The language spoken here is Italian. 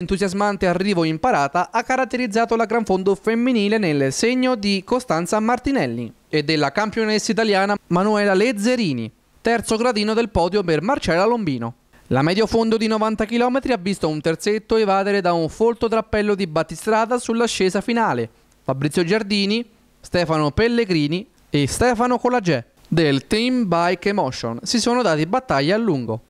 Entusiasmante arrivo in parata ha caratterizzato la gran fondo femminile nel segno di Costanza Martinelli e della campionessa italiana Manuela Lezzerini, terzo gradino del podio per Marcella Lombino. La medio fondo di 90 km ha visto un terzetto evadere da un folto drappello di battistrada sull'ascesa finale. Fabrizio Giardini, Stefano Pellegrini e Stefano Colagè del team Bike Emotion si sono dati battaglia a lungo.